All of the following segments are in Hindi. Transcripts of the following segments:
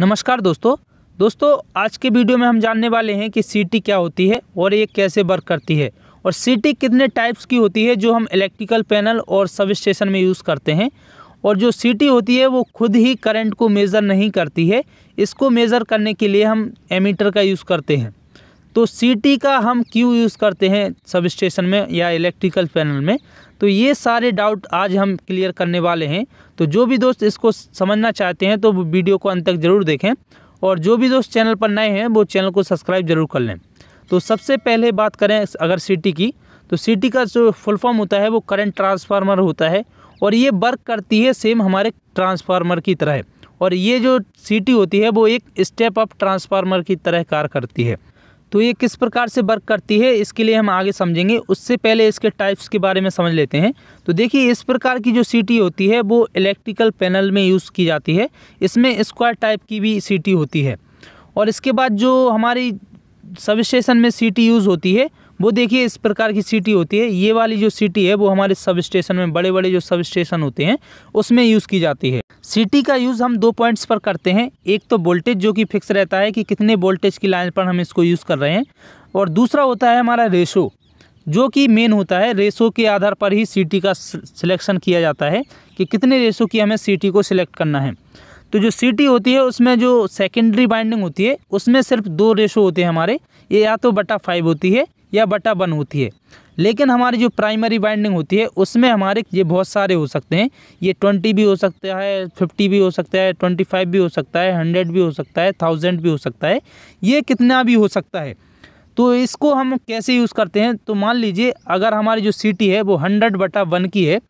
नमस्कार दोस्तों दोस्तों आज के वीडियो में हम जानने वाले हैं कि सीटी क्या होती है और ये कैसे वर्क करती है और सीटी कितने टाइप्स की होती है जो हम इलेक्ट्रिकल पैनल और सब स्टेशन में यूज़ करते हैं और जो सीटी होती है वो खुद ही करंट को मेज़र नहीं करती है इसको मेज़र करने के लिए हम एमीटर का यूज़ करते हैं तो सी का हम क्यों यूज़ करते हैं सब स्टेशन में या इलेक्ट्रिकल पैनल में तो ये सारे डाउट आज हम क्लियर करने वाले हैं तो जो भी दोस्त इसको समझना चाहते हैं तो वीडियो को अंत तक ज़रूर देखें और जो भी दोस्त चैनल पर नए हैं वो चैनल को सब्सक्राइब जरूर कर लें तो सबसे पहले बात करें अगर सी की तो सी का जो फुल फॉर्म होता है वो करंट ट्रांसफार्मर होता है और ये वर्क करती है सेम हमारे ट्रांसफार्मर की तरह और ये जो सीटी होती है वो एक स्टेप अप ट्रांसफार्मर की तरह कार्य करती है तो ये किस प्रकार से वर्क करती है इसके लिए हम आगे समझेंगे उससे पहले इसके टाइप्स के बारे में समझ लेते हैं तो देखिए इस प्रकार की जो सीटी होती है वो इलेक्ट्रिकल पैनल में यूज़ की जाती है इसमें स्क्वायर टाइप की भी सीटी होती है और इसके बाद जो हमारी स्टेशन में सीटी यूज़ होती है वो देखिए इस प्रकार की सीटी होती है ये वाली जो सीटी है वो हमारे सब स्टेशन में बड़े बड़े जो सब स्टेशन होते हैं उसमें यूज़ की जाती है सीटी का यूज़ हम दो पॉइंट्स पर करते हैं एक तो वोल्टेज जो कि फिक्स रहता है कि कितने वोल्टेज की लाइन पर हम इसको यूज़ कर रहे हैं और दूसरा होता है हमारा रेशो जो कि मेन होता है रेशो के आधार पर ही सीटी का सिलेक्शन किया जाता है कि कितने रेशो की हमें सिटी को सिलेक्ट करना है तो जो सीटी होती है उसमें जो सेकेंडरी बाइंडिंग होती है उसमें सिर्फ दो रेशो होते हैं हमारे ये या तो बटा फाइव होती है या बटा वन होती है लेकिन हमारी जो प्राइमरी बाइंडिंग होती है उसमें हमारे ये बहुत सारे हो सकते हैं ये ट्वेंटी भी हो सकता है फिफ्टी भी हो सकता है ट्वेंटी फाइव भी हो सकता है हंड्रेड भी हो सकता है थाउजेंड भी हो सकता है ये कितना भी हो सकता है तो इसको हम कैसे यूज़ करते हैं तो मान लीजिए अगर हमारी जो सीटी है वो हंड्रेड बटा वन की है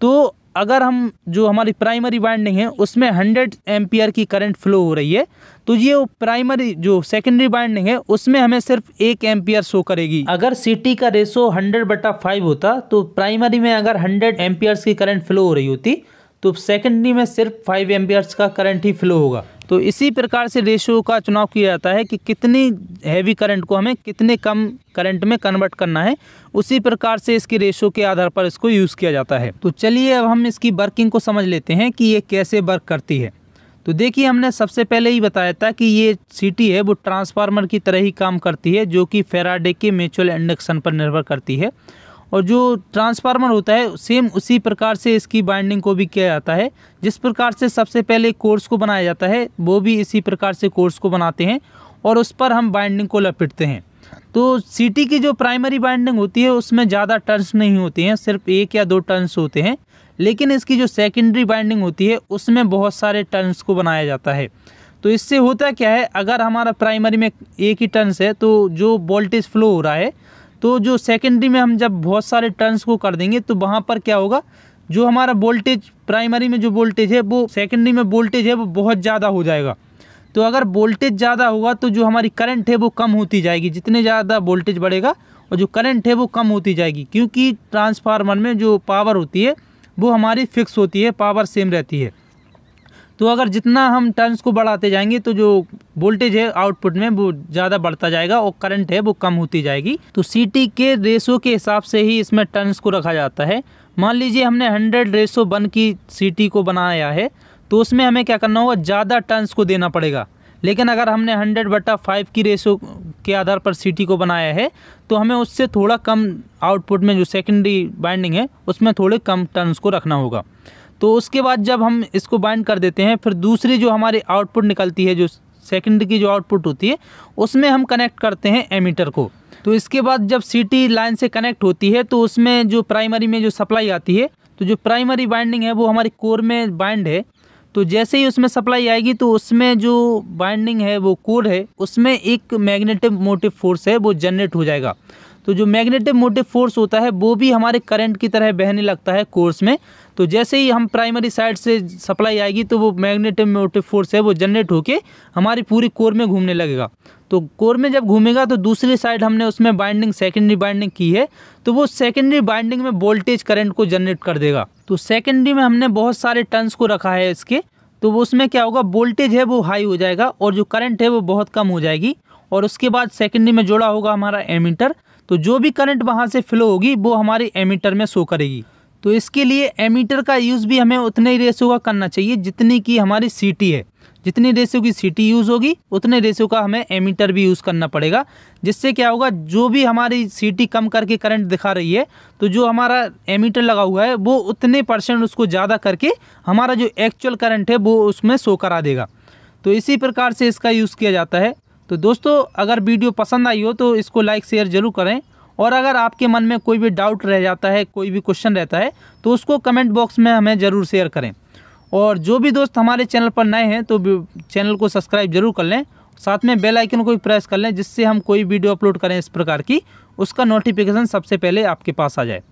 तो अगर हम जो हमारी प्राइमरी वाइंडिंग है उसमें हंड्रेड एम्पियर की करंट फ्लो हो रही है तो ये वो प्राइमरी जो सेकेंडरी वाइंडिंग है उसमें हमें सिर्फ एक एम्पियर शो करेगी अगर सिटी का रेशो हंड्रेड बटा फाइव होता तो प्राइमरी में अगर हंड्रेड एम्पियर्स की करंट फ्लो हो रही होती तो सेकेंडरी में सिर्फ फाइव एम्पियर्स का करंट ही फ्लो होगा तो इसी प्रकार से रेशियो का चुनाव किया जाता है कि कितनी हैवी करंट को हमें कितने कम करंट में कन्वर्ट करना है उसी प्रकार से इसकी रेशियो के आधार पर इसको यूज़ किया जाता है तो चलिए अब हम इसकी वर्किंग को समझ लेते हैं कि ये कैसे वर्क करती है तो देखिए हमने सबसे पहले ही बताया था कि ये सीटी है वो ट्रांसफार्मर की तरह ही काम करती है जो कि फेराडे के म्यूचुअल इंडक्शन पर निर्भर करती है और जो ट्रांसफार्मर होता है सेम उसी प्रकार से इसकी बाइंडिंग को भी किया जाता है जिस प्रकार से सबसे पहले कोर्स को बनाया जाता है वो भी इसी प्रकार से कोर्स को बनाते हैं और उस पर हम बाइंडिंग को लपेटते हैं तो सीटी की जो प्राइमरी बाइंडिंग होती है उसमें ज़्यादा टर्न्स नहीं होते हैं सिर्फ एक या दो टर्न्स होते हैं लेकिन इसकी जो सेकेंडरी बाइंडिंग होती है उसमें बहुत सारे टर्न्स को बनाया जाता है तो इससे होता क्या है अगर हमारा प्राइमरी में एक ही टर्न्स है तो जो वोल्टेज फ्लो हो रहा है तो जो सेकेंडरी में हम जब बहुत सारे टर्न्स को कर देंगे तो वहाँ पर क्या होगा जो हमारा वोल्टेज प्राइमरी में जो वोल्टेज है वो सेकेंडरी में वोल्टेज है वो बहुत ज़्यादा हो जाएगा तो अगर वोल्टेज ज़्यादा होगा तो जो हमारी करंट है वो कम होती जाएगी जितने ज़्यादा वोल्टेज बढ़ेगा और जो करंट है वो कम होती जाएगी क्योंकि ट्रांसफार्मर में जो पावर होती है वो हमारी फिक्स होती है पावर सेम रहती है तो अगर जितना हम टर्न्स को बढ़ाते जाएंगे तो जो वोल्टेज है आउटपुट में वो ज़्यादा बढ़ता जाएगा और करंट है वो कम होती जाएगी तो सीटी के रेशो के हिसाब से ही इसमें टर्न्स को रखा जाता है मान लीजिए हमने हंड्रेड रेशो वन की सीटी को बनाया है तो उसमें हमें क्या करना होगा ज़्यादा टर्न्स को देना पड़ेगा लेकिन अगर हमने हंड्रेड बटा फाइव की रेशो के आधार पर सीटी को बनाया है तो हमें उससे थोड़ा कम आउटपुट में जो सेकेंडरी बाइंडिंग है उसमें थोड़े कम टर्न्स को रखना होगा तो उसके बाद जब हम इसको बाइंड कर देते हैं फिर दूसरी जो हमारी आउटपुट निकलती है जो सेकंड की जो आउटपुट होती है उसमें हम कनेक्ट करते हैं एमीटर को तो इसके बाद जब सीटी लाइन से कनेक्ट होती है तो उसमें जो प्राइमरी में जो सप्लाई आती है तो जो प्राइमरी बाइंडिंग है वो हमारे कोर में बाइंड है तो जैसे ही उसमें सप्लाई आएगी तो उसमें जो बाइंडिंग है वो कोर है उसमें एक मैग्नेटिक मोटिव फोर्स है वो जनरेट हो जाएगा तो जो मैग्नेटिव मोटिव फोर्स होता है वो भी हमारे करंट की तरह बहने लगता है कोर्स में तो जैसे ही हम प्राइमरी साइड से सप्लाई आएगी तो वो मैग्नेटिव मोटिव फोर्स है वो जनरेट होके हमारी पूरी कोर में घूमने लगेगा तो कोर में जब घूमेगा तो दूसरी साइड हमने उसमें बाइंडिंग सेकेंडरी बाइंडिंग की है तो वो सेकेंडरी बाइंडिंग में वोल्टेज करंट को जनरेट कर देगा तो सेकेंडरी में हमने बहुत सारे टर्न्स को रखा है इसके तो वो उसमें क्या होगा वोल्टेज है वो हाई हो जाएगा और जो करंट है वो बहुत कम हो जाएगी और उसके बाद सेकेंडरी में जोड़ा होगा हमारा एमीटर तो जो भी करंट वहाँ से फ्लो होगी वो हमारे एमीटर में शो करेगी तो इसके लिए एमीटर का यूज़ भी हमें उतने ही रेशो का करना चाहिए जितनी की हमारी सीटी है जितनी रेशो की सीटी यूज़ होगी उतने रेशो का हमें एमीटर भी यूज़ करना पड़ेगा जिससे क्या होगा जो भी हमारी सीटी कम करके करंट दिखा रही है तो जो हमारा एमीटर लगा हुआ है वो उतने परसेंट उसको ज़्यादा करके हमारा जो एक्चुअल करंट है वो उसमें शो करा देगा तो इसी प्रकार से इसका यूज़ किया जाता है तो दोस्तों अगर वीडियो पसंद आई हो तो इसको लाइक शेयर जरूर करें और अगर आपके मन में कोई भी डाउट रह जाता है कोई भी क्वेश्चन रहता है तो उसको कमेंट बॉक्स में हमें ज़रूर शेयर करें और जो भी दोस्त हमारे चैनल पर नए हैं तो चैनल को सब्सक्राइब जरूर कर लें साथ में बेल आइकन को भी प्रेस कर लें जिससे हम कोई वीडियो अपलोड करें इस प्रकार की उसका नोटिफिकेशन सबसे पहले आपके पास आ जाए